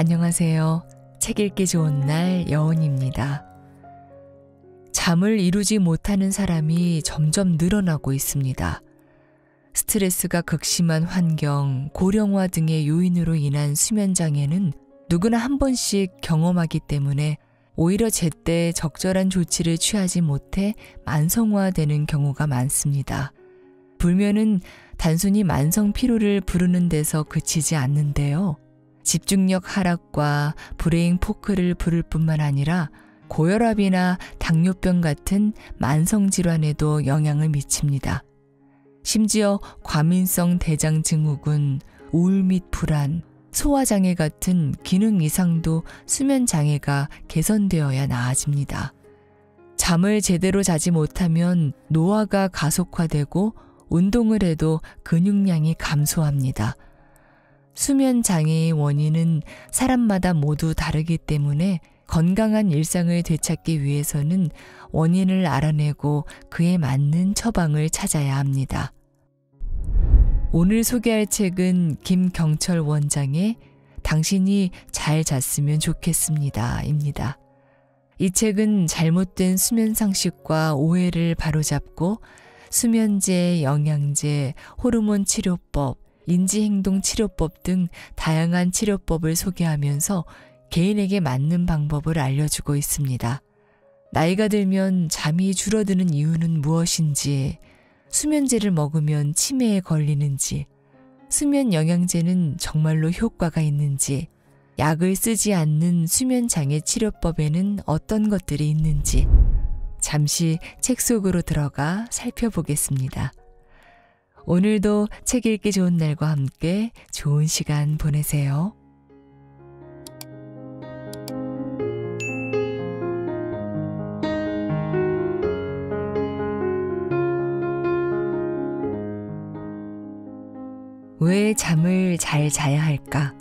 안녕하세요. 책 읽기 좋은 날 여운입니다. 잠을 이루지 못하는 사람이 점점 늘어나고 있습니다. 스트레스가 극심한 환경, 고령화 등의 요인으로 인한 수면장애는 누구나 한 번씩 경험하기 때문에 오히려 제때 적절한 조치를 취하지 못해 만성화되는 경우가 많습니다. 불면은 단순히 만성 피로를 부르는 데서 그치지 않는데요. 집중력 하락과 브레인 포크를 부를 뿐만 아니라 고혈압이나 당뇨병 같은 만성질환에도 영향을 미칩니다. 심지어 과민성 대장 증후군, 우울 및 불안, 소화장애 같은 기능 이상도 수면장애가 개선되어야 나아집니다. 잠을 제대로 자지 못하면 노화가 가속화되고 운동을 해도 근육량이 감소합니다. 수면 장애의 원인은 사람마다 모두 다르기 때문에 건강한 일상을 되찾기 위해서는 원인을 알아내고 그에 맞는 처방을 찾아야 합니다. 오늘 소개할 책은 김경철 원장의 당신이 잘 잤으면 좋겠습니다. 입니다. 이 책은 잘못된 수면 상식과 오해를 바로잡고 수면제, 영양제, 호르몬 치료법, 인지행동치료법 등 다양한 치료법을 소개하면서 개인에게 맞는 방법을 알려주고 있습니다. 나이가 들면 잠이 줄어드는 이유는 무엇인지, 수면제를 먹으면 치매에 걸리는지, 수면 영양제는 정말로 효과가 있는지, 약을 쓰지 않는 수면장애 치료법에는 어떤 것들이 있는지, 잠시 책 속으로 들어가 살펴보겠습니다. 오늘도 책 읽기 좋은 날과 함께 좋은 시간 보내세요. 왜 잠을 잘 자야 할까?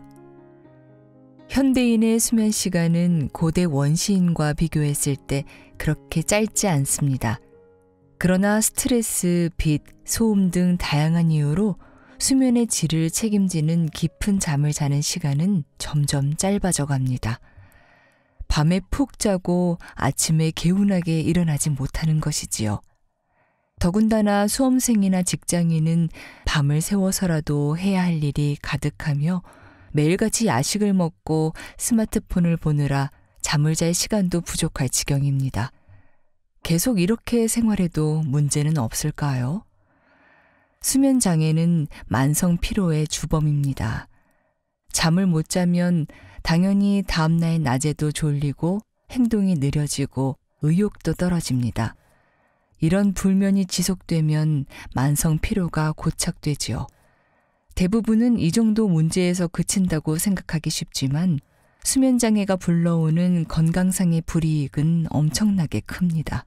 현대인의 수면 시간은 고대 원시인과 비교했을 때 그렇게 짧지 않습니다. 그러나 스트레스, 빛, 소음 등 다양한 이유로 수면의 질을 책임지는 깊은 잠을 자는 시간은 점점 짧아져 갑니다. 밤에 푹 자고 아침에 개운하게 일어나지 못하는 것이지요. 더군다나 수험생이나 직장인은 밤을 새워서라도 해야 할 일이 가득하며 매일같이 야식을 먹고 스마트폰을 보느라 잠을 잘 시간도 부족할 지경입니다. 계속 이렇게 생활해도 문제는 없을까요? 수면 장애는 만성 피로의 주범입니다. 잠을 못 자면 당연히 다음날 낮에도 졸리고 행동이 느려지고 의욕도 떨어집니다. 이런 불면이 지속되면 만성 피로가 고착되지요. 대부분은 이 정도 문제에서 그친다고 생각하기 쉽지만 수면장애가 불러오는 건강상의 불이익은 엄청나게 큽니다.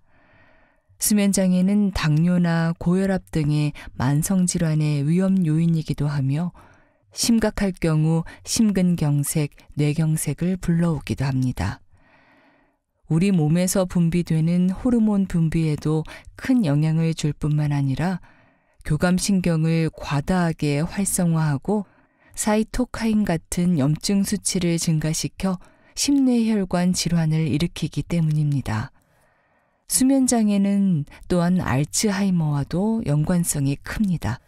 수면장애는 당뇨나 고혈압 등의 만성질환의 위험 요인이기도 하며 심각할 경우 심근경색, 뇌경색을 불러오기도 합니다. 우리 몸에서 분비되는 호르몬 분비에도 큰 영향을 줄 뿐만 아니라 교감신경을 과다하게 활성화하고 사이토카인 같은 염증 수치를 증가시켜 심뇌혈관 질환을 일으키기 때문입니다. 수면장애는 또한 알츠하이머와도 연관성이 큽니다.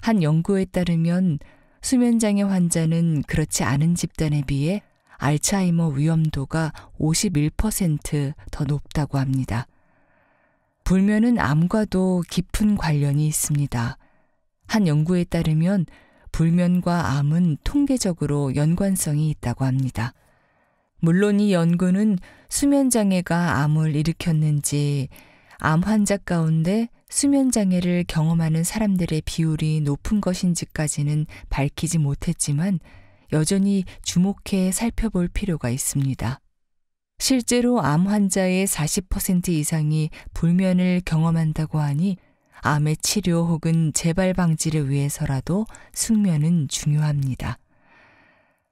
한 연구에 따르면 수면장애 환자는 그렇지 않은 집단에 비해 알츠하이머 위험도가 51%더 높다고 합니다. 불면은 암과도 깊은 관련이 있습니다. 한 연구에 따르면 불면과 암은 통계적으로 연관성이 있다고 합니다. 물론 이 연구는 수면장애가 암을 일으켰는지 암 환자 가운데 수면장애를 경험하는 사람들의 비율이 높은 것인지까지는 밝히지 못했지만 여전히 주목해 살펴볼 필요가 있습니다. 실제로 암 환자의 40% 이상이 불면을 경험한다고 하니 암의 치료 혹은 재발 방지를 위해서라도 숙면은 중요합니다.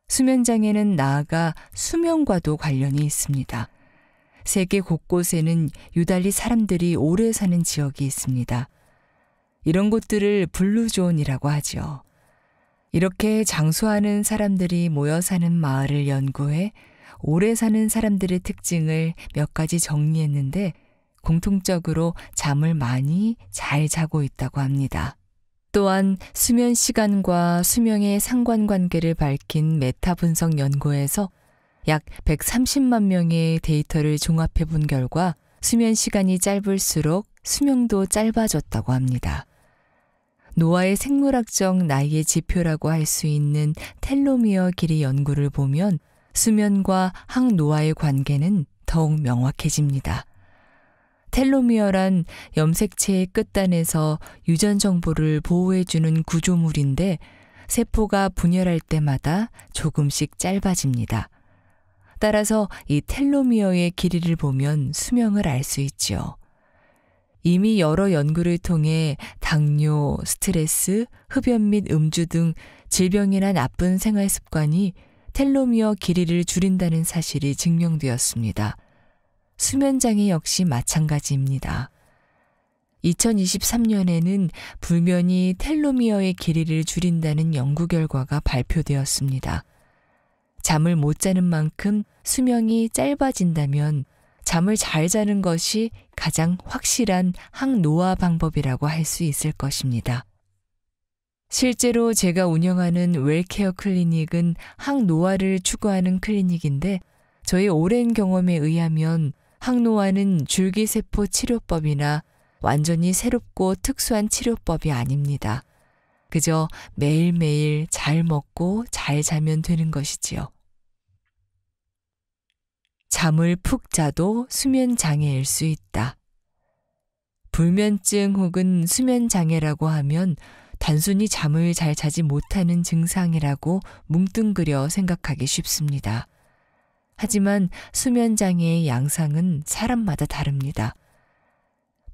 수면장애는 나아가 수면과도 관련이 있습니다. 세계 곳곳에는 유달리 사람들이 오래 사는 지역이 있습니다. 이런 곳들을 블루존이라고 하죠 이렇게 장수하는 사람들이 모여 사는 마을을 연구해 오래 사는 사람들의 특징을 몇 가지 정리했는데 공통적으로 잠을 많이 잘 자고 있다고 합니다. 또한 수면 시간과 수명의 상관관계를 밝힌 메타 분석 연구에서 약 130만 명의 데이터를 종합해 본 결과 수면 시간이 짧을수록 수명도 짧아졌다고 합니다. 노아의 생물학적 나이의 지표라고 할 수 있는 텔로미어 길이 연구를 보면 수면과 항노화의 관계는 더욱 명확해집니다. 텔로미어란 염색체의 끝단에서 유전 정보를 보호해주는 구조물인데 세포가 분열할 때마다 조금씩 짧아집니다. 따라서 이 텔로미어의 길이를 보면 수명을 알 수 있지요. 이미 여러 연구를 통해 당뇨, 스트레스, 흡연 및 음주 등 질병이나 나쁜 생활 습관이 텔로미어 길이를 줄인다는 사실이 증명되었습니다. 수면장애 역시 마찬가지입니다. 2023년에는 불면이 텔로미어의 길이를 줄인다는 연구 결과가 발표되었습니다. 잠을 못 자는 만큼 수명이 짧아진다면 잠을 잘 자는 것이 가장 확실한 항노화 방법이라고 할 수 있을 것입니다. 실제로 제가 운영하는 웰케어 클리닉은 항노화를 추구하는 클리닉인데 저의 오랜 경험에 의하면 항노화는 줄기세포 치료법이나 완전히 새롭고 특수한 치료법이 아닙니다. 그저 매일매일 잘 먹고 잘 자면 되는 것이지요. 잠을 푹 자도 수면 장애일 수 있다. 불면증 혹은 수면 장애라고 하면 단순히 잠을 잘 자지 못하는 증상이라고 뭉뚱그려 생각하기 쉽습니다. 하지만 수면장애의 양상은 사람마다 다릅니다.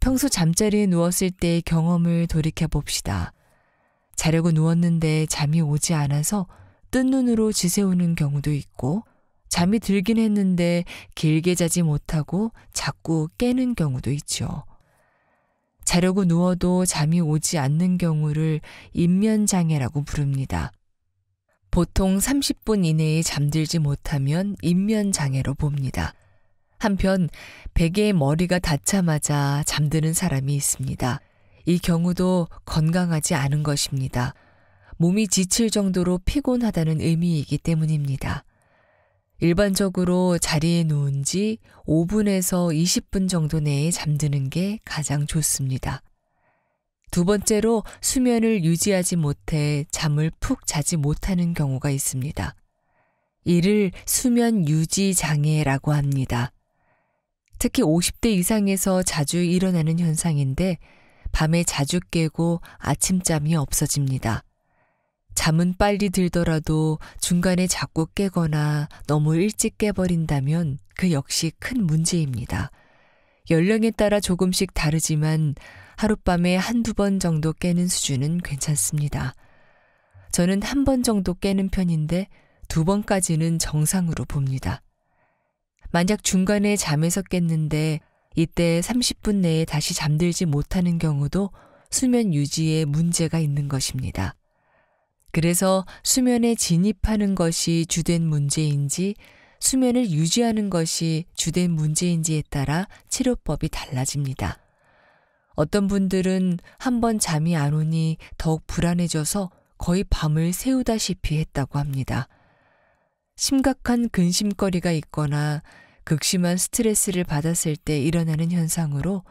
평소 잠자리에 누웠을 때의 경험을 돌이켜 봅시다. 자려고 누웠는데 잠이 오지 않아서 뜬 눈으로 지새우는 경우도 있고, 잠이 들긴 했는데 길게 자지 못하고 자꾸 깨는 경우도 있죠. 자려고 누워도 잠이 오지 않는 경우를 인면장애라고 부릅니다. 보통 30분 이내에 잠들지 못하면 인면장애로 봅니다. 한편 베개에 머리가 닿자마자 잠드는 사람이 있습니다. 이 경우도 건강하지 않은 것입니다. 몸이 지칠 정도로 피곤하다는 의미이기 때문입니다. 일반적으로 자리에 누운 지 5분에서 20분 정도 내에 잠드는 게 가장 좋습니다. 두 번째로 수면을 유지하지 못해 잠을 푹 자지 못하는 경우가 있습니다. 이를 수면 유지 장애라고 합니다. 특히 50대 이상에서 자주 일어나는 현상인데 밤에 자주 깨고 아침잠이 없어집니다. 잠은 빨리 들더라도 중간에 자꾸 깨거나 너무 일찍 깨버린다면 그 역시 큰 문제입니다. 연령에 따라 조금씩 다르지만 하룻밤에 한두 번 정도 깨는 수준은 괜찮습니다. 저는 한 번 정도 깨는 편인데 두 번까지는 정상으로 봅니다. 만약 중간에 잠에서 깼는데 이때 30분 내에 다시 잠들지 못하는 경우도 수면 유지에 문제가 있는 것입니다. 그래서 수면에 진입하는 것이 주된 문제인지 수면을 유지하는 것이 주된 문제인지에 따라 치료법이 달라집니다. 어떤 분들은 한 번 잠이 안 오니 더욱 불안해져서 거의 밤을 새우다시피 했다고 합니다. 심각한 근심거리가 있거나 극심한 스트레스를 받았을 때 일어나는 현상으로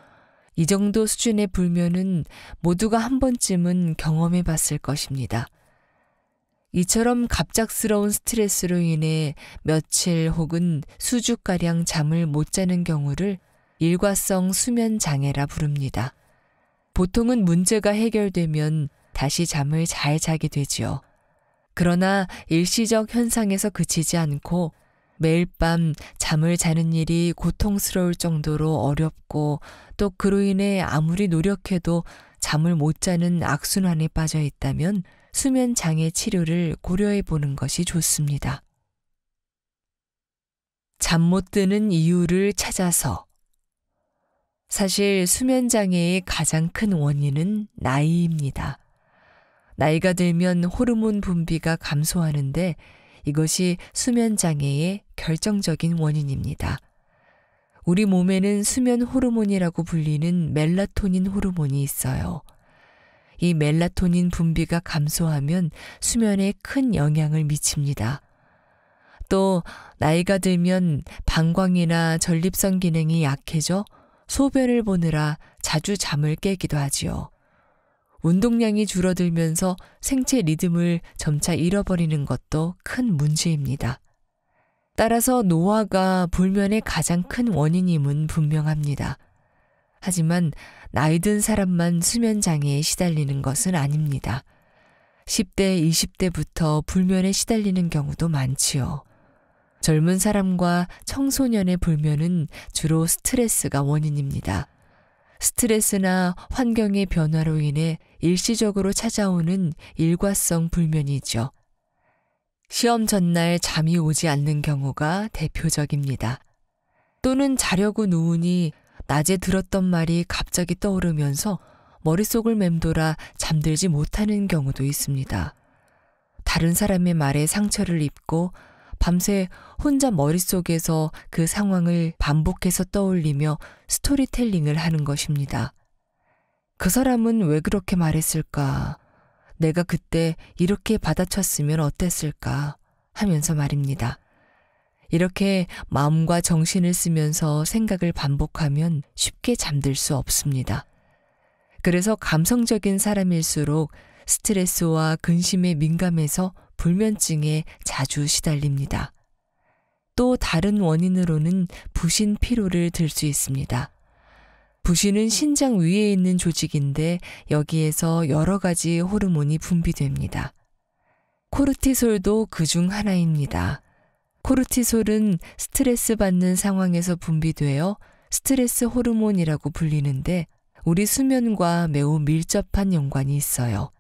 이 정도 수준의 불면은 모두가 한 번쯤은 경험해 봤을 것입니다. 이처럼 갑작스러운 스트레스로 인해 며칠 혹은 수주가량 잠을 못 자는 경우를 일과성 수면 장애라 부릅니다. 보통은 문제가 해결되면 다시 잠을 잘 자게 되지요. 그러나 일시적 현상에서 그치지 않고 매일 밤 잠을 자는 일이 고통스러울 정도로 어렵고 또 그로 인해 아무리 노력해도 잠을 못 자는 악순환에 빠져 있다면 수면 장애 치료를 고려해 보는 것이 좋습니다. 잠 못 드는 이유를 찾아서 사실 수면장애의 가장 큰 원인은 나이입니다. 나이가 들면 호르몬 분비가 감소하는데 이것이 수면장애의 결정적인 원인입니다. 우리 몸에는 수면 호르몬이라고 불리는 멜라토닌 호르몬이 있어요. 이 멜라토닌 분비가 감소하면 수면에 큰 영향을 미칩니다. 또 나이가 들면 방광이나 전립선 기능이 약해져 소변을 보느라 자주 잠을 깨기도 하지요. 운동량이 줄어들면서 생체 리듬을 점차 잃어버리는 것도 큰 문제입니다. 따라서 노화가 불면의 가장 큰 원인임은 분명합니다. 하지만 나이 든 사람만 수면 장애에 시달리는 것은 아닙니다. 10대, 20대부터 불면에 시달리는 경우도 많지요. 젊은 사람과 청소년의 불면은 주로 스트레스가 원인입니다. 스트레스나 환경의 변화로 인해 일시적으로 찾아오는 일과성 불면이죠. 시험 전날 잠이 오지 않는 경우가 대표적입니다. 또는 자려고 누우니 낮에 들었던 말이 갑자기 떠오르면서 머릿속을 맴돌아 잠들지 못하는 경우도 있습니다. 다른 사람의 말에 상처를 입고 밤새 혼자 머릿속에서 그 상황을 반복해서 떠올리며 스토리텔링을 하는 것입니다. 그 사람은 왜 그렇게 말했을까? 내가 그때 이렇게 받아쳤으면 어땠을까? 하면서 말입니다. 이렇게 마음과 정신을 쓰면서 생각을 반복하면 쉽게 잠들 수 없습니다. 그래서 감성적인 사람일수록 스트레스와 근심에 민감해서 불면증에 자주 시달립니다. 또 다른 원인으로는 부신 피로를 들 수 있습니다. 부신은 신장 위에 있는 조직인데 여기에서 여러 가지 호르몬이 분비됩니다. 코르티솔도 그 중 하나입니다. 코르티솔은 스트레스 받는 상황에서 분비되어 스트레스 호르몬이라고 불리는데 우리 수면과 매우 밀접한 연관이 있어요.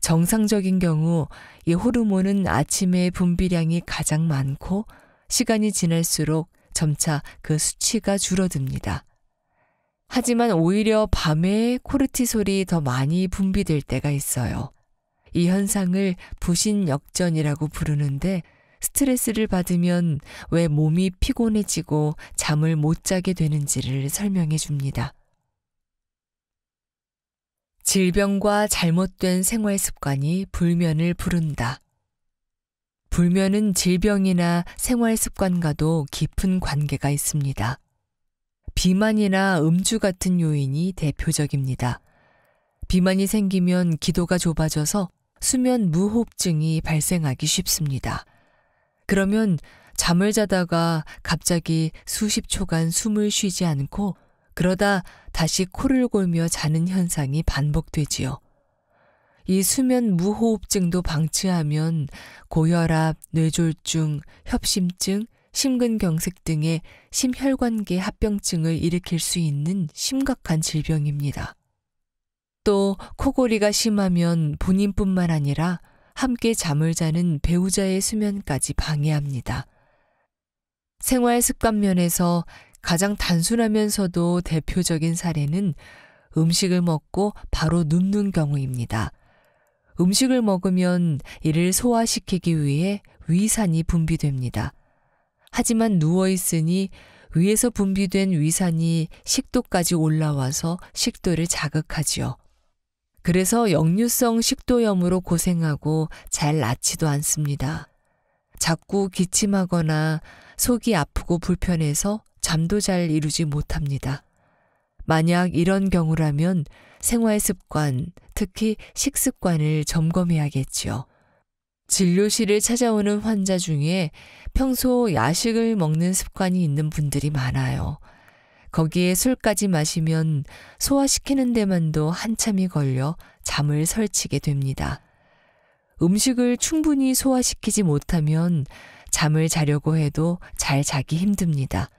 정상적인 경우 이 호르몬은 아침에 분비량이 가장 많고 시간이 지날수록 점차 그 수치가 줄어듭니다. 하지만 오히려 밤에 코르티솔이 더 많이 분비될 때가 있어요. 이 현상을 부신역전이라고 부르는데 스트레스를 받으면 왜 몸이 피곤해지고 잠을 못 자게 되는지를 설명해 줍니다. 질병과 잘못된 생활 습관이 불면을 부른다. 불면은 질병이나 생활 습관과도 깊은 관계가 있습니다. 비만이나 음주 같은 요인이 대표적입니다. 비만이 생기면 기도가 좁아져서 수면 무호흡증이 발생하기 쉽습니다. 그러면 잠을 자다가 갑자기 수십 초간 숨을 쉬지 않고 그러다 다시 코를 골며 자는 현상이 반복되지요. 이 수면 무호흡증도 방치하면 고혈압, 뇌졸중, 협심증, 심근경색 등의 심혈관계 합병증을 일으킬 수 있는 심각한 질병입니다. 또 코골이가 심하면 본인뿐만 아니라 함께 잠을 자는 배우자의 수면까지 방해합니다. 생활 습관 면에서 가장 단순하면서도 대표적인 사례는 음식을 먹고 바로 눕는 경우입니다. 음식을 먹으면 이를 소화시키기 위해 위산이 분비됩니다. 하지만 누워있으니 위에서 분비된 위산이 식도까지 올라와서 식도를 자극하지요. 그래서 역류성 식도염으로 고생하고 잘 낫지도 않습니다. 자꾸 기침하거나 속이 아프고 불편해서 잠도 잘 이루지 못합니다. 만약 이런 경우라면 생활 습관, 특히 식습관을 점검해야겠지요. 진료실을 찾아오는 환자 중에 평소 야식을 먹는 습관이 있는 분들이 많아요. 거기에 술까지 마시면 소화시키는 데만도 한참이 걸려 잠을 설치게 됩니다. 음식을 충분히 소화시키지 못하면 잠을 자려고 해도 잘 자기 힘듭니다.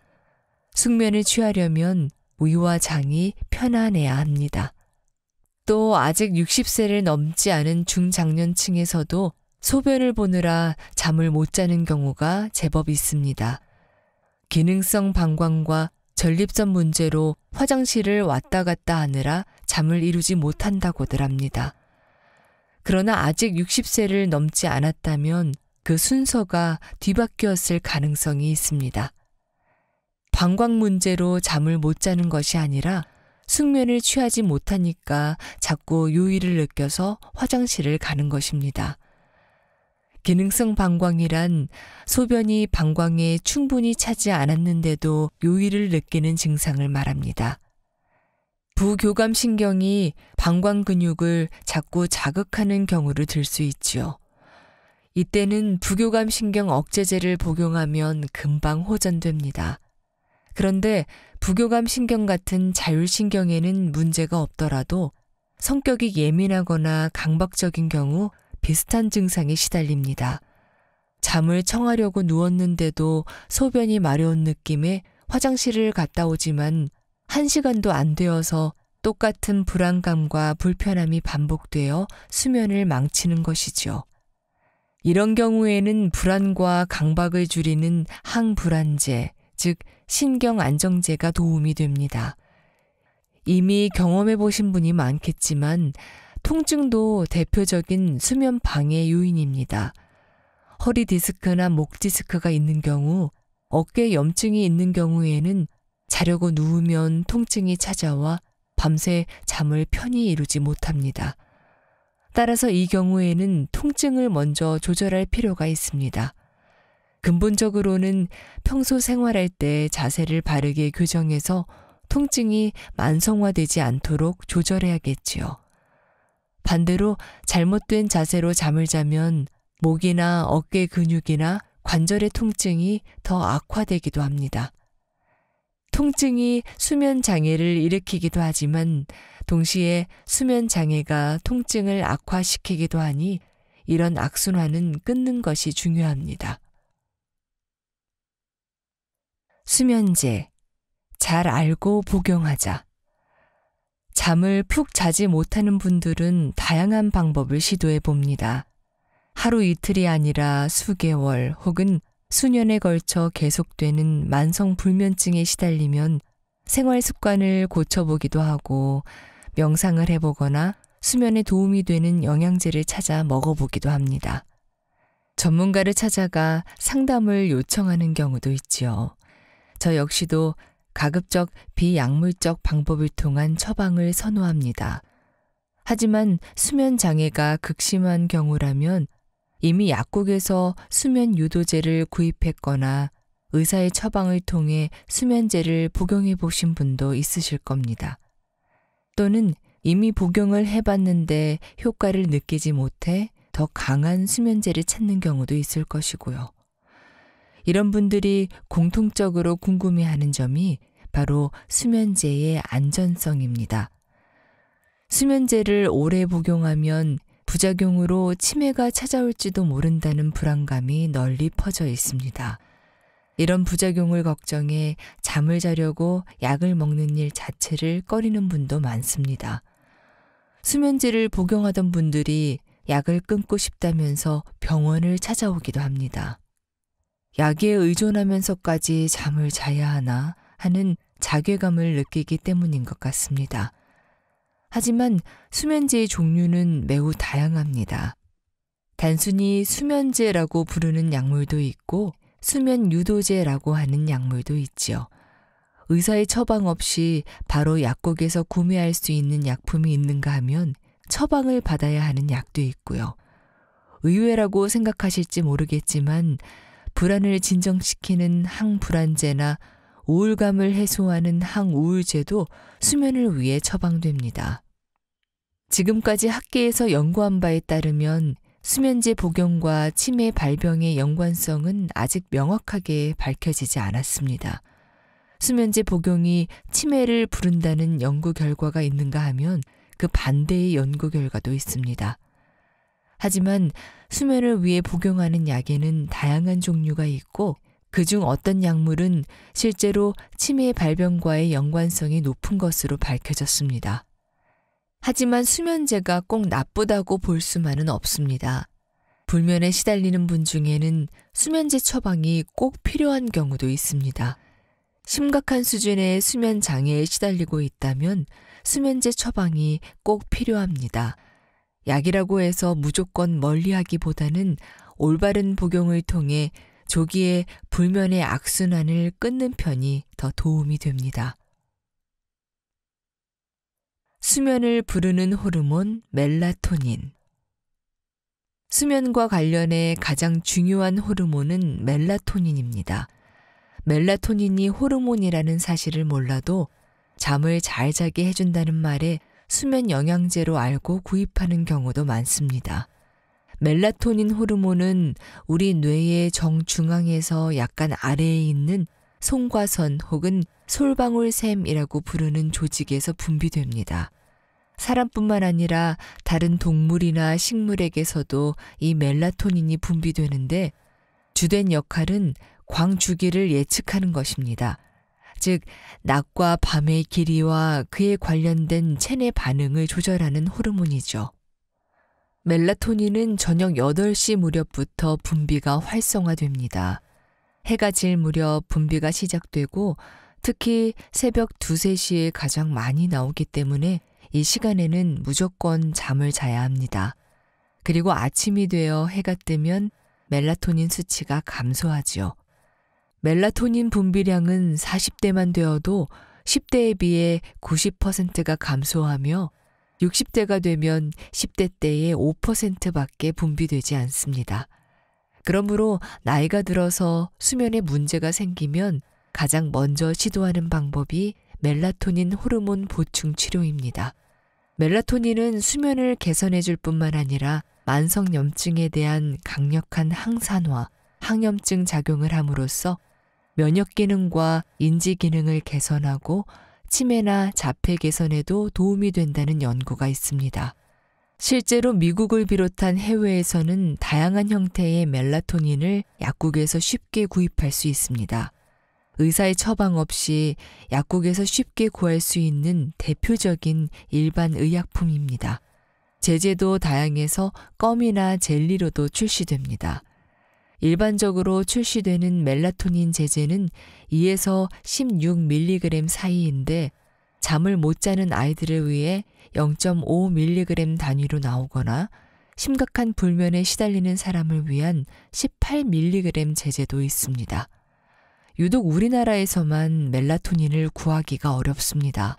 숙면을 취하려면 위와 장이 편안해야 합니다. 또 아직 60세를 넘지 않은 중장년층에서도 소변을 보느라 잠을 못 자는 경우가 제법 있습니다. 기능성 방광과 전립선 문제로 화장실을 왔다 갔다 하느라 잠을 이루지 못한다고들 합니다. 그러나 아직 60세를 넘지 않았다면 그 순서가 뒤바뀌었을 가능성이 있습니다. 방광 문제로 잠을 못 자는 것이 아니라 숙면을 취하지 못하니까 자꾸 요일을 느껴서 화장실을 가는 것입니다. 기능성 방광이란 소변이 방광에 충분히 차지 않았는데도 요일을 느끼는 증상을 말합니다. 부교감 신경이 방광 근육을 자꾸 자극하는 경우를 들 수 있지요. 이때는 부교감 신경 억제제를 복용하면 금방 호전됩니다. 그런데 부교감 신경 같은 자율신경에는 문제가 없더라도 성격이 예민하거나 강박적인 경우 비슷한 증상이 시달립니다. 잠을 청하려고 누웠는데도 소변이 마려운 느낌에 화장실을 갔다 오지만 한 시간도 안 되어서 똑같은 불안감과 불편함이 반복되어 수면을 망치는 것이지요. 이런 경우에는 불안과 강박을 줄이는 항불안제, 즉 신경 안정제가 도움이 됩니다. 이미 경험해 보신 분이 많겠지만 통증도 대표적인 수면 방해 요인입니다. 허리 디스크나 목 디스크가 있는 경우, 어깨 염증이 있는 경우에는 자려고 누우면 통증이 찾아와 밤새 잠을 편히 이루지 못합니다. 따라서 이 경우에는 통증을 먼저 조절할 필요가 있습니다. 근본적으로는 평소 생활할 때 자세를 바르게 교정해서 통증이 만성화되지 않도록 조절해야겠지요. 반대로 잘못된 자세로 잠을 자면 목이나 어깨 근육이나 관절의 통증이 더 악화되기도 합니다. 통증이 수면 장애를 일으키기도 하지만 동시에 수면 장애가 통증을 악화시키기도 하니 이런 악순환은 끊는 것이 중요합니다. 수면제, 잘 알고 복용하자. 잠을 푹 자지 못하는 분들은 다양한 방법을 시도해 봅니다. 하루 이틀이 아니라 수개월 혹은 수년에 걸쳐 계속되는 만성 불면증에 시달리면 생활 습관을 고쳐보기도 하고 명상을 해보거나 수면에 도움이 되는 영양제를 찾아 먹어보기도 합니다. 전문가를 찾아가 상담을 요청하는 경우도 있지요. 저 역시도 가급적 비약물적 방법을 통한 처방을 선호합니다. 하지만 수면 장애가 극심한 경우라면 이미 약국에서 수면 유도제를 구입했거나 의사의 처방을 통해 수면제를 복용해 보신 분도 있으실 겁니다. 또는 이미 복용을 해봤는데 효과를 느끼지 못해 더 강한 수면제를 찾는 경우도 있을 것이고요. 이런 분들이 공통적으로 궁금해하는 점이 바로 수면제의 안전성입니다. 수면제를 오래 복용하면 부작용으로 치매가 찾아올지도 모른다는 불안감이 널리 퍼져 있습니다. 이런 부작용을 걱정해 잠을 자려고 약을 먹는 일 자체를 꺼리는 분도 많습니다. 수면제를 복용하던 분들이 약을 끊고 싶다면서 병원을 찾아오기도 합니다. 약에 의존하면서까지 잠을 자야 하나 하는 자괴감을 느끼기 때문인 것 같습니다. 하지만 수면제의 종류는 매우 다양합니다. 단순히 수면제라고 부르는 약물도 있고 수면 유도제라고 하는 약물도 있지요. 의사의 처방 없이 바로 약국에서 구매할 수 있는 약품이 있는가 하면 처방을 받아야 하는 약도 있고요. 의외라고 생각하실지 모르겠지만 불안을 진정시키는 항불안제나 우울감을 해소하는 항우울제도 수면을 위해 처방됩니다. 지금까지 학계에서 연구한 바에 따르면 수면제 복용과 치매 발병의 연관성은 아직 명확하게 밝혀지지 않았습니다. 수면제 복용이 치매를 부른다는 연구 결과가 있는가 하면 그 반대의 연구 결과도 있습니다. 하지만 수면을 위해 복용하는 약에는 다양한 종류가 있고 그 중 어떤 약물은 실제로 치매 발병과의 연관성이 높은 것으로 밝혀졌습니다. 하지만 수면제가 꼭 나쁘다고 볼 수만은 없습니다. 불면에 시달리는 분 중에는 수면제 처방이 꼭 필요한 경우도 있습니다. 심각한 수준의 수면 장애에 시달리고 있다면 수면제 처방이 꼭 필요합니다. 약이라고 해서 무조건 멀리하기보다는 올바른 복용을 통해 조기에 불면의 악순환을 끊는 편이 더 도움이 됩니다. 수면을 부르는 호르몬 멜라토닌. 수면과 관련해 가장 중요한 호르몬은 멜라토닌입니다. 멜라토닌이 호르몬이라는 사실을 몰라도 잠을 잘 자게 해준다는 말에 수면 영양제로 알고 구입하는 경우도 많습니다. 멜라토닌 호르몬은 우리 뇌의 정중앙에서 약간 아래에 있는 송과선 혹은 솔방울샘이라고 부르는 조직에서 분비됩니다. 사람뿐만 아니라 다른 동물이나 식물에게서도 이 멜라토닌이 분비되는데 주된 역할은 광주기를 예측하는 것입니다. 즉 낮과 밤의 길이와 그에 관련된 체내 반응을 조절하는 호르몬이죠. 멜라토닌은 저녁 8시 무렵부터 분비가 활성화됩니다. 해가 질 무렵 분비가 시작되고 특히 새벽 2, 3시에 가장 많이 나오기 때문에 이 시간에는 무조건 잠을 자야 합니다. 그리고 아침이 되어 해가 뜨면 멜라토닌 수치가 감소하지요. 멜라토닌 분비량은 40대만 되어도 10대에 비해 90%가 감소하며 60대가 되면 10대 때의 5%밖에 분비되지 않습니다. 그러므로 나이가 들어서 수면에 문제가 생기면 가장 먼저 시도하는 방법이 멜라토닌 호르몬 보충 치료입니다. 멜라토닌은 수면을 개선해 줄 뿐만 아니라 만성 염증에 대한 강력한 항산화, 항염증 작용을 함으로써 면역 기능과 인지 기능을 개선하고 치매나 자폐 개선에도 도움이 된다는 연구가 있습니다. 실제로 미국을 비롯한 해외에서는 다양한 형태의 멜라토닌을 약국에서 쉽게 구입할 수 있습니다. 의사의 처방 없이 약국에서 쉽게 구할 수 있는 대표적인 일반 의약품입니다. 제재도 다양해서 껌이나 젤리로도 출시됩니다. 일반적으로 출시되는 멜라토닌 제제는 2에서 16mg 사이인데 잠을 못 자는 아이들을 위해 0.5mg 단위로 나오거나 심각한 불면에 시달리는 사람을 위한 18mg 제제도 있습니다. 유독 우리나라에서만 멜라토닌을 구하기가 어렵습니다.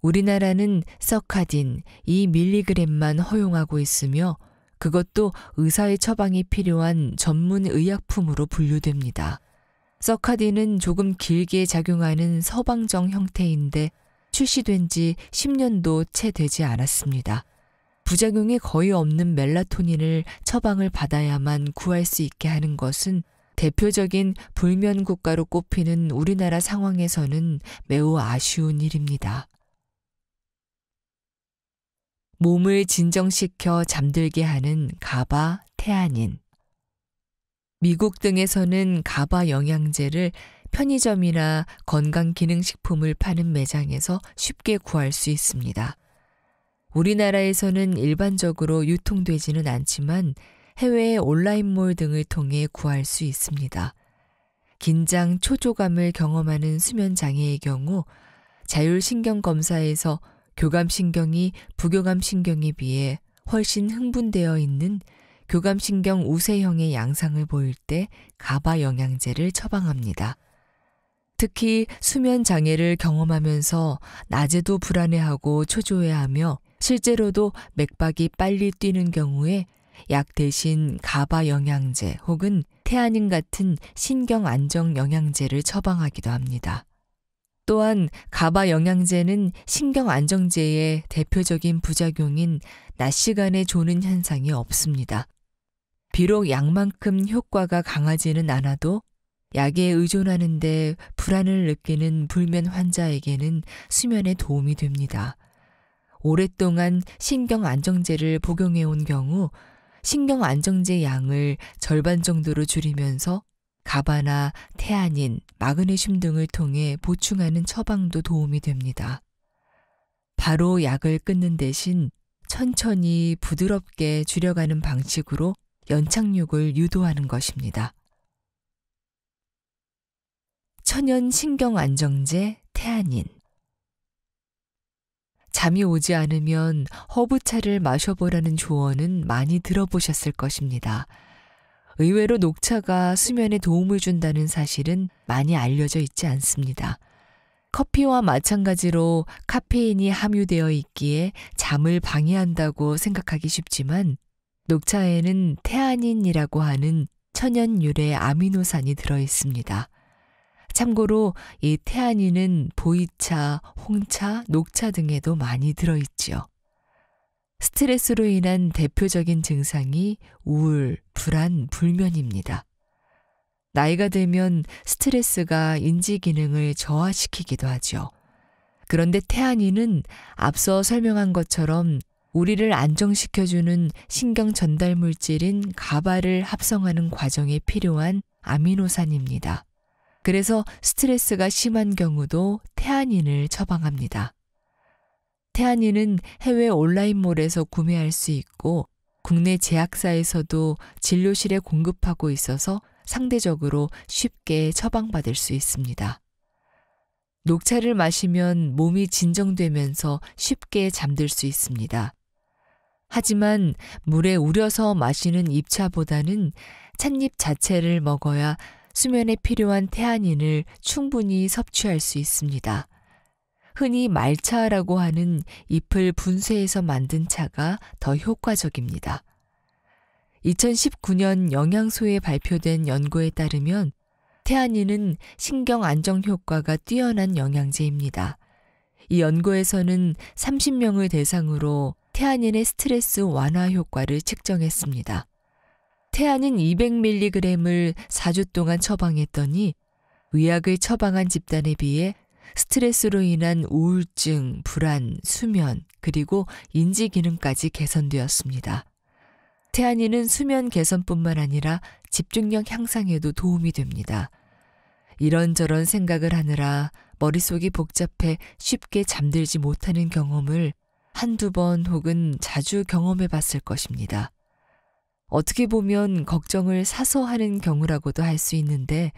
우리나라는 서카딘 2mg만 허용하고 있으며 그것도 의사의 처방이 필요한 전문 의약품으로 분류됩니다. 서카딘은 조금 길게 작용하는 서방정 형태인데 출시된 지 10년도 채 되지 않았습니다. 부작용이 거의 없는 멜라토닌을 처방을 받아야만 구할 수 있게 하는 것은 대표적인 불면 국가로 꼽히는 우리나라 상황에서는 매우 아쉬운 일입니다. 몸을 진정시켜 잠들게 하는 가바 태아닌. 미국 등에서는 가바 영양제를 편의점이나 건강기능식품을 파는 매장에서 쉽게 구할 수 있습니다. 우리나라에서는 일반적으로 유통되지는 않지만 해외 온라인몰 등을 통해 구할 수 있습니다. 긴장, 초조감을 경험하는 수면장애의 경우 자율신경검사에서 교감신경이 부교감신경에 비해 훨씬 흥분되어 있는 교감신경 우세형의 양상을 보일 때 가바 영양제를 처방합니다. 특히 수면 장애를 경험하면서 낮에도 불안해하고 초조해하며 실제로도 맥박이 빨리 뛰는 경우에 약 대신 가바 영양제 혹은 태아닌 같은 신경 안정 영양제를 처방하기도 합니다. 또한 가바 영양제는 신경 안정제의 대표적인 부작용인 낮 시간에 조는 현상이 없습니다. 비록 약만큼 효과가 강하지는 않아도 약에 의존하는데 불안을 느끼는 불면 환자에게는 수면에 도움이 됩니다. 오랫동안 신경 안정제를 복용해온 경우 신경 안정제 양을 절반 정도로 줄이면서 가바나, 태아닌, 마그네슘 등을 통해 보충하는 처방도 도움이 됩니다. 바로 약을 끊는 대신 천천히 부드럽게 줄여가는 방식으로 연착륙을 유도하는 것입니다. 천연 신경 안정제 태아닌 잠이 오지 않으면 허브차를 마셔보라는 조언은 많이 들어보셨을 것입니다. 의외로 녹차가 수면에 도움을 준다는 사실은 많이 알려져 있지 않습니다. 커피와 마찬가지로 카페인이 함유되어 있기에 잠을 방해한다고 생각하기 쉽지만 녹차에는 태아닌이라고 하는 천연 유래 아미노산이 들어 있습니다. 참고로 이 태아닌은 보이차, 홍차, 녹차 등에도 많이 들어 있지요. 스트레스로 인한 대표적인 증상이 우울, 불안, 불면입니다. 나이가 들면 스트레스가 인지 기능을 저하시키기도 하죠. 그런데 태안이는 앞서 설명한 것처럼 우리를 안정시켜주는 신경 전달 물질인 가바를 합성하는 과정에 필요한 아미노산입니다. 그래서 스트레스가 심한 경우도 태안인을 처방합니다. 태안이는 해외 온라인몰에서 구매할 수 있고 국내 제약사에서도 진료실에 공급하고 있어서 상대적으로 쉽게 처방받을 수 있습니다. 녹차를 마시면 몸이 진정되면서 쉽게 잠들 수 있습니다. 하지만 물에 우려서 마시는 입차보다는 찻잎 자체를 먹어야 수면에 필요한 태안인을 충분히 섭취할 수 있습니다. 흔히 말차라고 하는 잎을 분쇄해서 만든 차가 더 효과적입니다. 2019년 영양소에 발표된 연구에 따르면 태안니는 신경 안정 효과가 뛰어난 영양제입니다. 이 연구에서는 30명을 대상으로 태안인의 스트레스 완화 효과를 측정했습니다. 태안인 200mg을 4주 동안 처방했더니 의약을 처방한 집단에 비해 스트레스로 인한 우울증, 불안, 수면, 그리고 인지 기능까지 개선되었습니다. 태안이는 수면 개선뿐만 아니라 집중력 향상에도 도움이 됩니다. 이런저런 생각을 하느라 머릿속이 복잡해 쉽게 잠들지 못하는 경험을 한두 번 혹은 자주 경험해 봤을 것입니다. 어떻게 보면 걱정을 사서 하는 경우라고도 할 수 있는데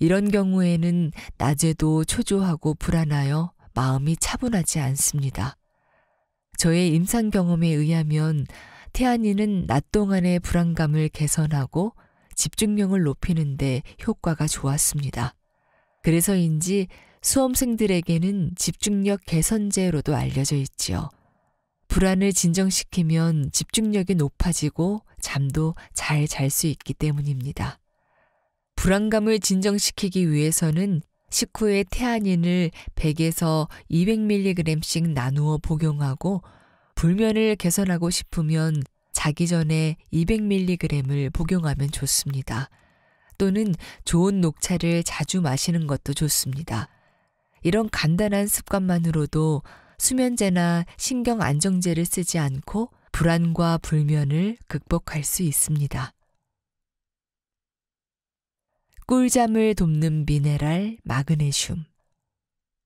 이런 경우에는 낮에도 초조하고 불안하여 마음이 차분하지 않습니다. 저의 임상 경험에 의하면 태안이는 낮 동안의 불안감을 개선하고 집중력을 높이는데 효과가 좋았습니다. 그래서인지 수험생들에게는 집중력 개선제로도 알려져 있지요. 불안을 진정시키면 집중력이 높아지고 잠도 잘 잘 수 있기 때문입니다. 불안감을 진정시키기 위해서는 식후에 태아닌을 100에서 200mg씩 나누어 복용하고 불면을 개선하고 싶으면 자기 전에 200mg을 복용하면 좋습니다. 또는 좋은 녹차를 자주 마시는 것도 좋습니다. 이런 간단한 습관만으로도 수면제나 신경 안정제를 쓰지 않고 불안과 불면을 극복할 수 있습니다. 꿀잠을 돕는 미네랄 마그네슘.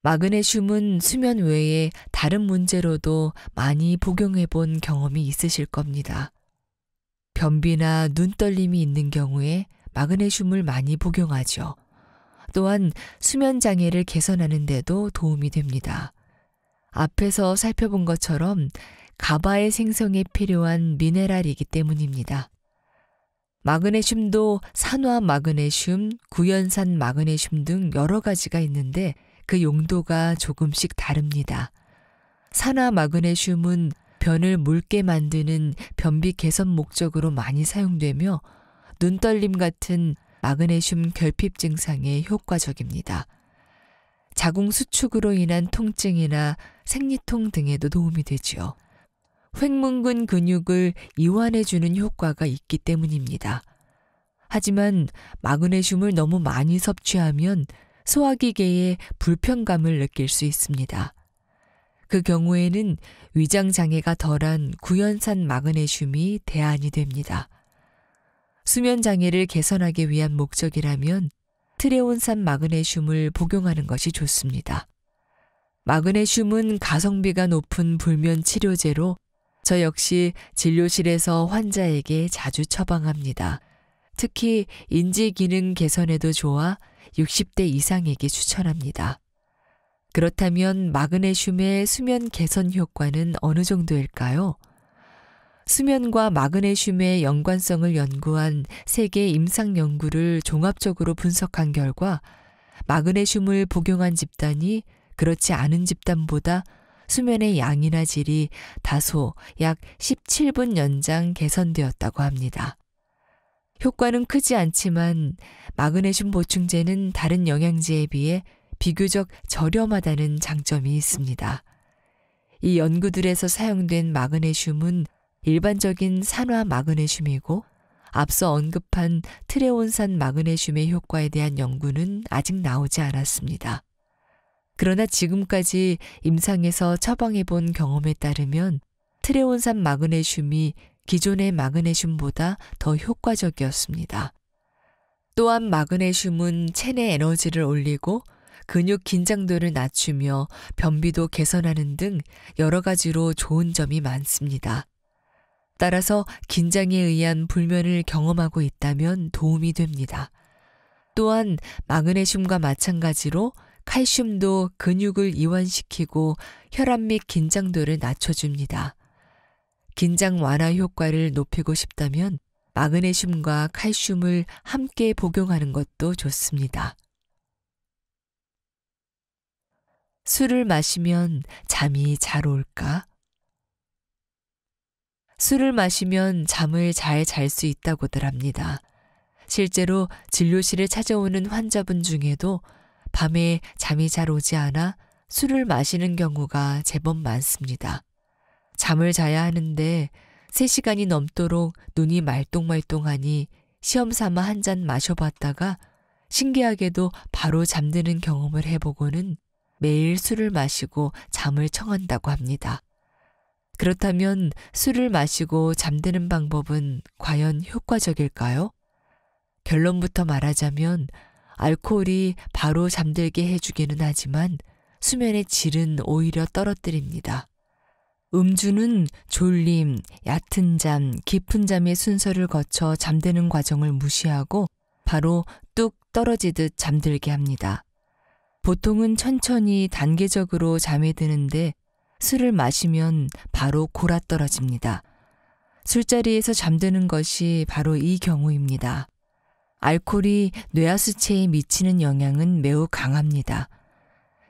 마그네슘은 수면 외에 다른 문제로도 많이 복용해 본 경험이 있으실 겁니다. 변비나 눈떨림이 있는 경우에 마그네슘을 많이 복용하죠. 또한 수면 장애를 개선하는 데도 도움이 됩니다. 앞에서 살펴본 것처럼 가바의 생성에 필요한 미네랄이기 때문입니다. 마그네슘도 산화 마그네슘, 구연산 마그네슘 등 여러 가지가 있는데 그 용도가 조금씩 다릅니다. 산화 마그네슘은 변을 묽게 만드는 변비 개선 목적으로 많이 사용되며 눈떨림 같은 마그네슘 결핍 증상에 효과적입니다. 자궁 수축으로 인한 통증이나 생리통 등에도 도움이 되지요. 횡문근 근육을 이완해주는 효과가 있기 때문입니다. 하지만 마그네슘을 너무 많이 섭취하면 소화기계에 불편감을 느낄 수 있습니다. 그 경우에는 위장장애가 덜한 구연산 마그네슘이 대안이 됩니다. 수면장애를 개선하기 위한 목적이라면 트레온산 마그네슘을 복용하는 것이 좋습니다. 마그네슘은 가성비가 높은 불면 치료제로 저 역시 진료실에서 환자에게 자주 처방합니다. 특히 인지 기능 개선에도 좋아 60대 이상에게 추천합니다. 그렇다면 마그네슘의 수면 개선 효과는 어느 정도일까요? 수면과 마그네슘의 연관성을 연구한 세계 임상 연구를 종합적으로 분석한 결과 마그네슘을 복용한 집단이 그렇지 않은 집단보다 수면의 양이나 질이 다소 약 17분 연장 개선되었다고 합니다. 효과는 크지 않지만 마그네슘 보충제는 다른 영양제에 비해 비교적 저렴하다는 장점이 있습니다. 이 연구들에서 사용된 마그네슘은 일반적인 산화 마그네슘이고 앞서 언급한 트레온산 마그네슘의 효과에 대한 연구는 아직 나오지 않았습니다. 그러나 지금까지 임상에서 처방해 본 경험에 따르면 트레온산 마그네슘이 기존의 마그네슘보다 더 효과적이었습니다. 또한 마그네슘은 체내 에너지를 올리고 근육 긴장도를 낮추며 변비도 개선하는 등 여러 가지로 좋은 점이 많습니다. 따라서 긴장에 의한 불면을 경험하고 있다면 도움이 됩니다. 또한 마그네슘과 마찬가지로 칼슘도 근육을 이완시키고 혈압 및 긴장도를 낮춰줍니다. 긴장 완화 효과를 높이고 싶다면 마그네슘과 칼슘을 함께 복용하는 것도 좋습니다. 술을 마시면 잠이 잘 올까? 술을 마시면 잠을 잘 잘 수 있다고들 합니다. 실제로 진료실에 찾아오는 환자분 중에도 밤에 잠이 잘 오지 않아 술을 마시는 경우가 제법 많습니다. 잠을 자야 하는데 3시간이 넘도록 눈이 말똥말똥하니 시험 삼아 한 잔 마셔봤다가 신기하게도 바로 잠드는 경험을 해보고는 매일 술을 마시고 잠을 청한다고 합니다. 그렇다면 술을 마시고 잠드는 방법은 과연 효과적일까요? 결론부터 말하자면 알코올이 바로 잠들게 해주기는 하지만 수면의 질은 오히려 떨어뜨립니다. 음주는 졸림, 얕은 잠, 깊은 잠의 순서를 거쳐 잠드는 과정을 무시하고 바로 뚝 떨어지듯 잠들게 합니다. 보통은 천천히 단계적으로 잠에 드는데 술을 마시면 바로 골아 떨어집니다. 술자리에서 잠드는 것이 바로 이 경우입니다. 알코올이 뇌하수체에 미치는 영향은 매우 강합니다.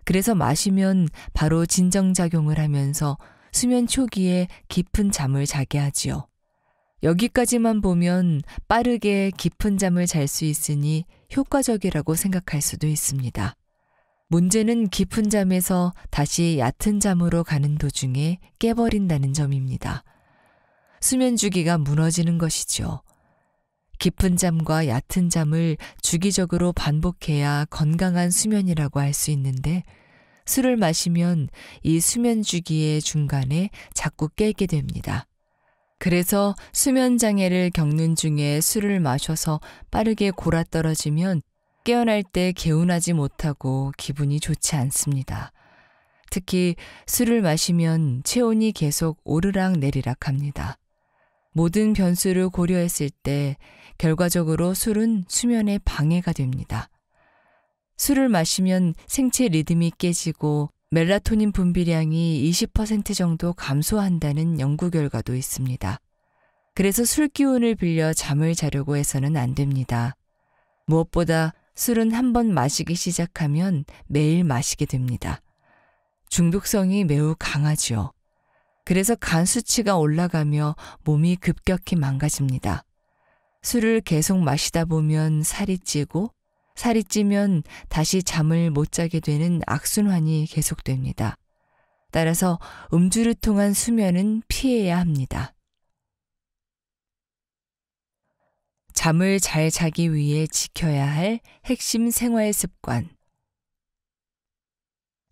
그래서 마시면 바로 진정작용을 하면서 수면 초기에 깊은 잠을 자게 하지요. 여기까지만 보면 빠르게 깊은 잠을 잘 수 있으니 효과적이라고 생각할 수도 있습니다. 문제는 깊은 잠에서 다시 얕은 잠으로 가는 도중에 깨버린다는 점입니다. 수면 주기가 무너지는 것이죠. 깊은 잠과 얕은 잠을 주기적으로 반복해야 건강한 수면이라고 할 수 있는데 술을 마시면 이 수면 주기의 중간에 자꾸 깨게 됩니다. 그래서 수면 장애를 겪는 중에 술을 마셔서 빠르게 골아떨어지면 깨어날 때 개운하지 못하고 기분이 좋지 않습니다. 특히 술을 마시면 체온이 계속 오르락 내리락 합니다. 모든 변수를 고려했을 때 결과적으로 술은 수면에 방해가 됩니다. 술을 마시면 생체 리듬이 깨지고 멜라토닌 분비량이 20% 정도 감소한다는 연구 결과도 있습니다. 그래서 술 기운을 빌려 잠을 자려고 해서는 안 됩니다. 무엇보다 술은 한 번 마시기 시작하면 매일 마시게 됩니다. 중독성이 매우 강하지요. 그래서 간 수치가 올라가며 몸이 급격히 망가집니다. 술을 계속 마시다 보면 살이 찌고 살이 찌면 다시 잠을 못 자게 되는 악순환이 계속됩니다. 따라서 음주를 통한 수면은 피해야 합니다. 잠을 잘 자기 위해 지켜야 할 핵심 생활 습관.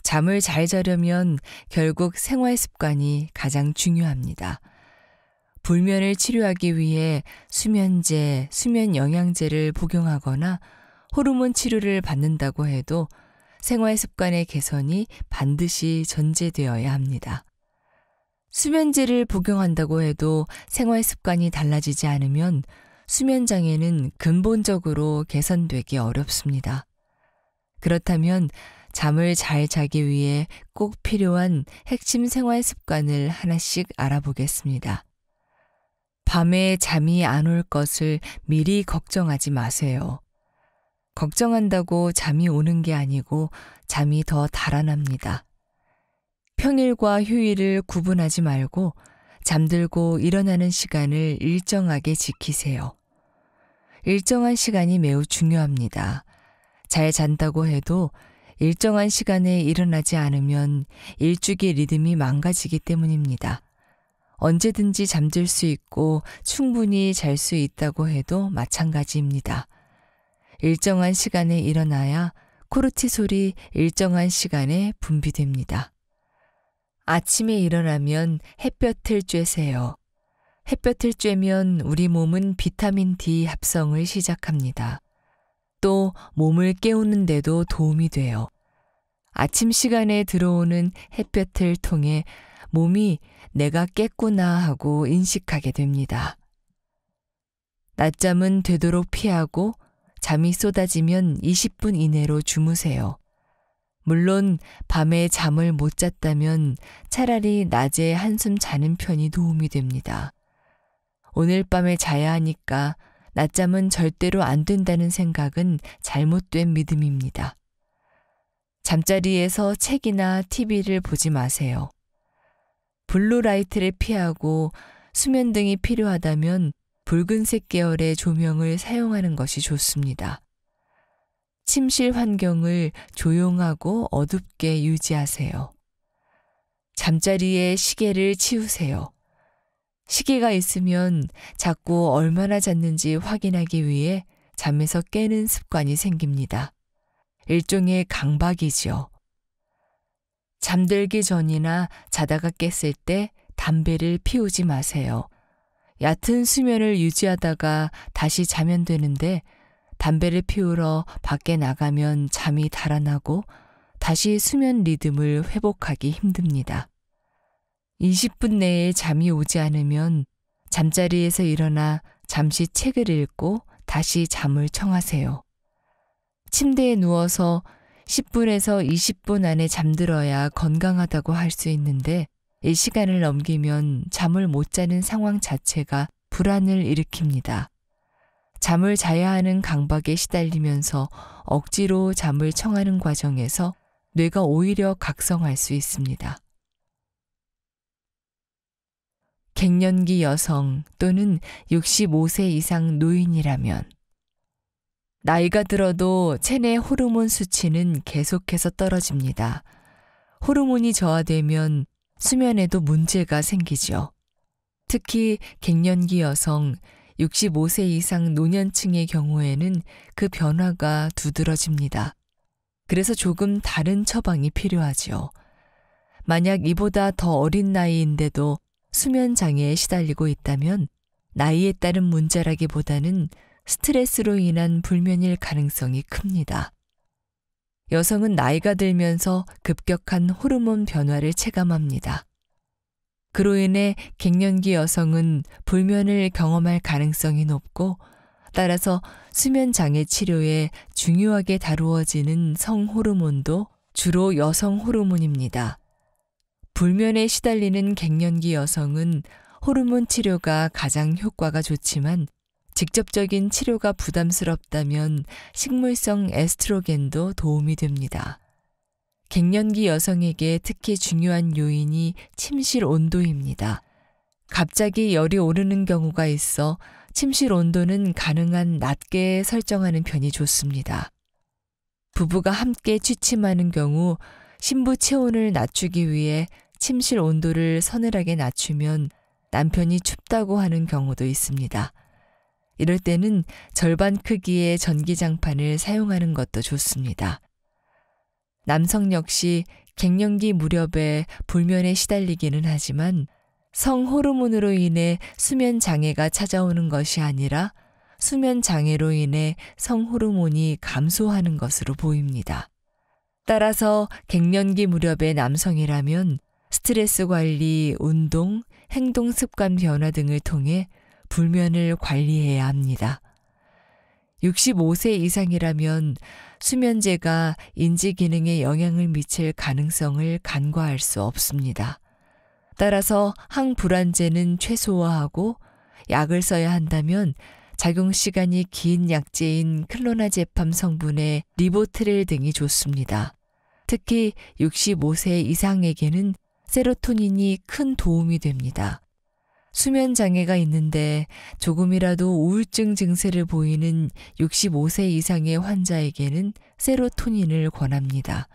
잠을 잘 자려면 결국 생활 습관이 가장 중요합니다. 불면을 치료하기 위해 수면제, 수면 영양제를 복용하거나 호르몬 치료를 받는다고 해도 생활 습관의 개선이 반드시 전제되어야 합니다. 수면제를 복용한다고 해도 생활 습관이 달라지지 않으면 수면장애는 근본적으로 개선되기 어렵습니다. 그렇다면 잠을 잘 자기 위해 꼭 필요한 핵심 생활 습관을 하나씩 알아보겠습니다. 밤에 잠이 안 올 것을 미리 걱정하지 마세요. 걱정한다고 잠이 오는 게 아니고 잠이 더 달아납니다. 평일과 휴일을 구분하지 말고 잠들고 일어나는 시간을 일정하게 지키세요. 일정한 시간이 매우 중요합니다. 잘 잔다고 해도 일정한 시간에 일어나지 않으면 일주기 리듬이 망가지기 때문입니다. 언제든지 잠들 수 있고 충분히 잘 수 있다고 해도 마찬가지입니다. 일정한 시간에 일어나야 코르티솔이 일정한 시간에 분비됩니다. 아침에 일어나면 햇볕을 쬐세요. 햇볕을 쬐면 우리 몸은 비타민 D 합성을 시작합니다. 또 몸을 깨우는데도 도움이 돼요. 아침 시간에 들어오는 햇볕을 통해 몸이 내가 깼구나 하고 인식하게 됩니다. 낮잠은 되도록 피하고 잠이 쏟아지면 20분 이내로 주무세요. 물론 밤에 잠을 못 잤다면 차라리 낮에 한숨 자는 편이 도움이 됩니다. 오늘 밤에 자야 하니까 낮잠은 절대로 안 된다는 생각은 잘못된 믿음입니다. 잠자리에서 책이나 TV를 보지 마세요. 블루라이트를 피하고 수면등이 필요하다면 붉은색 계열의 조명을 사용하는 것이 좋습니다. 침실 환경을 조용하고 어둡게 유지하세요. 잠자리에 시계를 치우세요. 시계가 있으면 자꾸 얼마나 잤는지 확인하기 위해 잠에서 깨는 습관이 생깁니다. 일종의 강박이지요. 잠들기 전이나 자다가 깼을 때 담배를 피우지 마세요. 얕은 수면을 유지하다가 다시 자면 되는데 담배를 피우러 밖에 나가면 잠이 달아나고 다시 수면 리듬을 회복하기 힘듭니다. 20분 내에 잠이 오지 않으면 잠자리에서 일어나 잠시 책을 읽고 다시 잠을 청하세요. 침대에 누워서 10분에서 20분 안에 잠들어야 건강하다고 할 수 있는데 이 시간을 넘기면 잠을 못 자는 상황 자체가 불안을 일으킵니다. 잠을 자야 하는 강박에 시달리면서 억지로 잠을 청하는 과정에서 뇌가 오히려 각성할 수 있습니다. 갱년기 여성 또는 65세 이상 노인이라면 나이가 들어도 체내 호르몬 수치는 계속해서 떨어집니다. 호르몬이 저하되면 수면에도 문제가 생기죠. 특히 갱년기 여성, 65세 이상 노년층의 경우에는 그 변화가 두드러집니다. 그래서 조금 다른 처방이 필요하지요. 만약 이보다 더 어린 나이인데도 수면 장애에 시달리고 있다면 나이에 따른 문제라기보다는 스트레스로 인한 불면일 가능성이 큽니다. 여성은 나이가 들면서 급격한 호르몬 변화를 체감합니다. 그로 인해 갱년기 여성은 불면을 경험할 가능성이 높고 따라서 수면 장애 치료에 중요하게 다루어지는 성 호르몬도 주로 여성 호르몬입니다. 불면에 시달리는 갱년기 여성은 호르몬 치료가 가장 효과가 좋지만 직접적인 치료가 부담스럽다면 식물성 에스트로겐도 도움이 됩니다. 갱년기 여성에게 특히 중요한 요인이 침실 온도입니다. 갑자기 열이 오르는 경우가 있어 침실 온도는 가능한 낮게 설정하는 편이 좋습니다. 부부가 함께 취침하는 경우 신부 체온을 낮추기 위해 침실 온도를 서늘하게 낮추면 남편이 춥다고 하는 경우도 있습니다. 이럴 때는 절반 크기의 전기장판을 사용하는 것도 좋습니다. 남성 역시 갱년기 무렵에 불면에 시달리기는 하지만 성 호르몬으로 인해 수면 장애가 찾아오는 것이 아니라 수면 장애로 인해 성 호르몬이 감소하는 것으로 보입니다. 따라서 갱년기 무렵의 남성이라면 스트레스 관리, 운동, 행동 습관 변화 등을 통해 불면을 관리해야 합니다. 65세 이상이라면 수면제가 인지 기능에 영향을 미칠 가능성을 간과할 수 없습니다. 따라서 항불안제는 최소화하고 약을 써야 한다면 작용 시간이 긴 약제인 클로나제팜 성분의 리보트릴 등이 좋습니다. 특히 65세 이상에게는 세로토닌이 큰 도움이 됩니다. 수면 장애가 있는데 조금이라도 우울증 증세를 보이는 65세 이상의 환자에게는 세로토닌을 권합니다.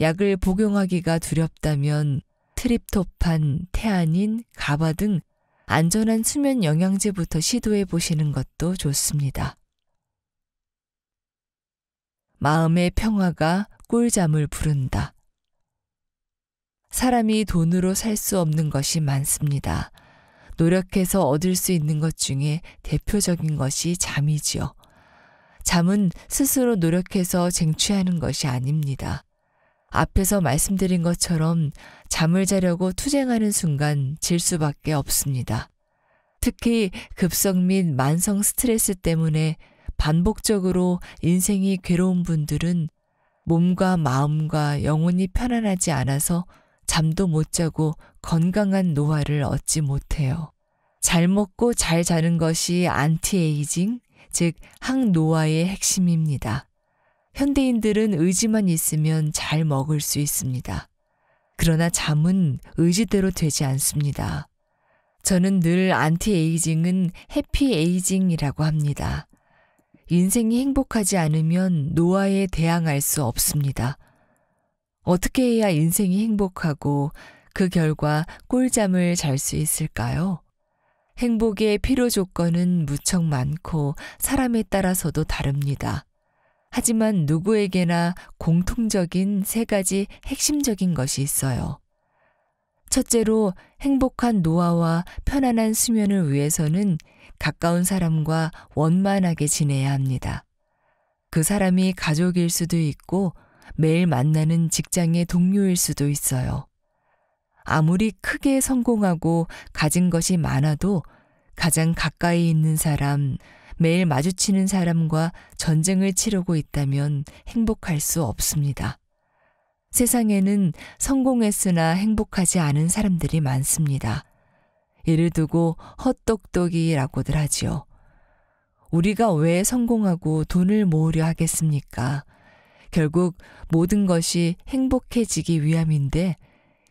약을 복용하기가 두렵다면 트립토판, 태아닌, 가바 등 안전한 수면 영양제부터 시도해 보시는 것도 좋습니다. 마음의 평화가 꿀잠을 부른다. 사람이 돈으로 살 수 없는 것이 많습니다. 노력해서 얻을 수 있는 것 중에 대표적인 것이 잠이지요. 잠은 스스로 노력해서 쟁취하는 것이 아닙니다. 앞에서 말씀드린 것처럼 잠을 자려고 투쟁하는 순간 질 수밖에 없습니다. 특히 급성 및 만성 스트레스 때문에 반복적으로 인생이 괴로운 분들은 몸과 마음과 영혼이 편안하지 않아서 잠도 못 자고 건강한 노화를 얻지 못해요. 잘 먹고 잘 자는 것이 안티에이징, 즉 항노화의 핵심입니다. 현대인들은 의지만 있으면 잘 먹을 수 있습니다. 그러나 잠은 의지대로 되지 않습니다. 저는 늘 안티에이징은 해피에이징이라고 합니다. 인생이 행복하지 않으면 노화에 대항할 수 없습니다. 어떻게 해야 인생이 행복하고 그 결과 꿀잠을 잘 수 있을까요? 행복의 필요 조건은 무척 많고 사람에 따라서도 다릅니다. 하지만 누구에게나 공통적인 세 가지 핵심적인 것이 있어요. 첫째로 행복한 노화와 편안한 수면을 위해서는 가까운 사람과 원만하게 지내야 합니다. 그 사람이 가족일 수도 있고 매일 만나는 직장의 동료일 수도 있어요. 아무리 크게 성공하고 가진 것이 많아도 가장 가까이 있는 사람, 매일 마주치는 사람과 전쟁을 치르고 있다면 행복할 수 없습니다. 세상에는 성공했으나 행복하지 않은 사람들이 많습니다. 이를 두고 헛똑똑이라고들 하지요. 우리가 왜 성공하고 돈을 모으려 하겠습니까? 결국 모든 것이 행복해지기 위함인데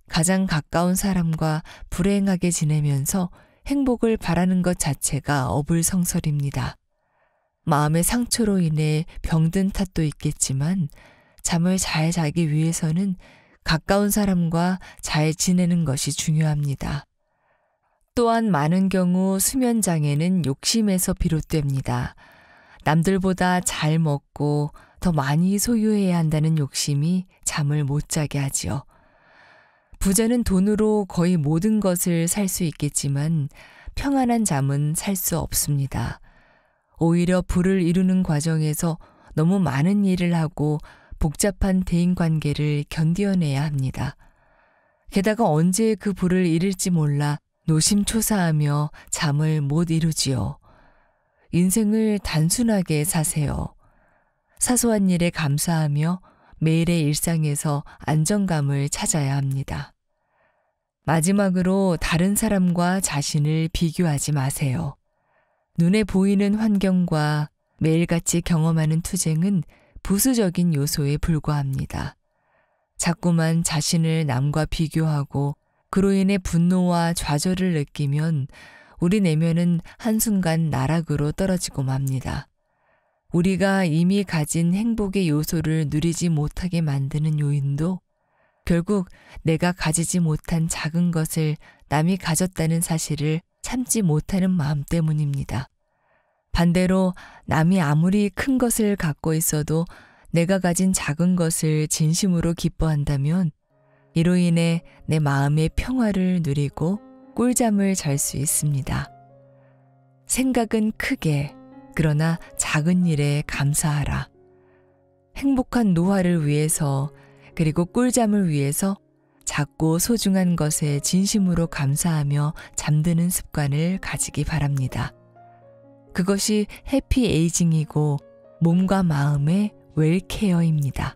가장 가까운 사람과 불행하게 지내면서 행복을 바라는 것 자체가 어불성설입니다. 마음의 상처로 인해 병든 탓도 있겠지만 잠을 잘 자기 위해서는 가까운 사람과 잘 지내는 것이 중요합니다. 또한 많은 경우 수면장애는 욕심에서 비롯됩니다. 남들보다 잘 먹고 더 많이 소유해야 한다는 욕심이 잠을 못 자게 하지요. 부자는 돈으로 거의 모든 것을 살 수 있겠지만 평안한 잠은 살 수 없습니다. 오히려 부를 이루는 과정에서 너무 많은 일을 하고 복잡한 대인 관계를 견뎌내야 합니다. 게다가 언제 그 부를 잃을지 몰라 노심초사하며 잠을 못 이루지요. 인생을 단순하게 사세요. 사소한 일에 감사하며 매일의 일상에서 안정감을 찾아야 합니다. 마지막으로 다른 사람과 자신을 비교하지 마세요. 눈에 보이는 환경과 매일같이 경험하는 투쟁은 부수적인 요소에 불과합니다. 자꾸만 자신을 남과 비교하고 그로 인해 분노와 좌절을 느끼면 우리 내면은 한순간 나락으로 떨어지고 맙니다. 우리가 이미 가진 행복의 요소를 누리지 못하게 만드는 요인도 결국 내가 가지지 못한 작은 것을 남이 가졌다는 사실을 참지 못하는 마음 때문입니다. 반대로 남이 아무리 큰 것을 갖고 있어도 내가 가진 작은 것을 진심으로 기뻐한다면 이로 인해 내 마음의 평화를 누리고 꿀잠을 잘 수 있습니다. 생각은 크게, 그러나 작은 일에 감사하라. 행복한 노화를 위해서 그리고 꿀잠을 위해서 작고 소중한 것에 진심으로 감사하며 잠드는 습관을 가지기 바랍니다. 그것이 해피에이징이고 몸과 마음의 웰케어입니다.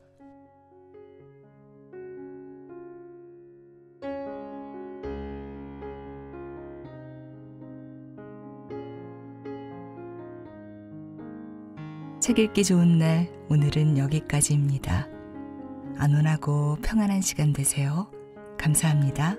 책 읽기 좋은 날 오늘은 여기까지입니다. 안온하고 평안한 시간 되세요. 감사합니다.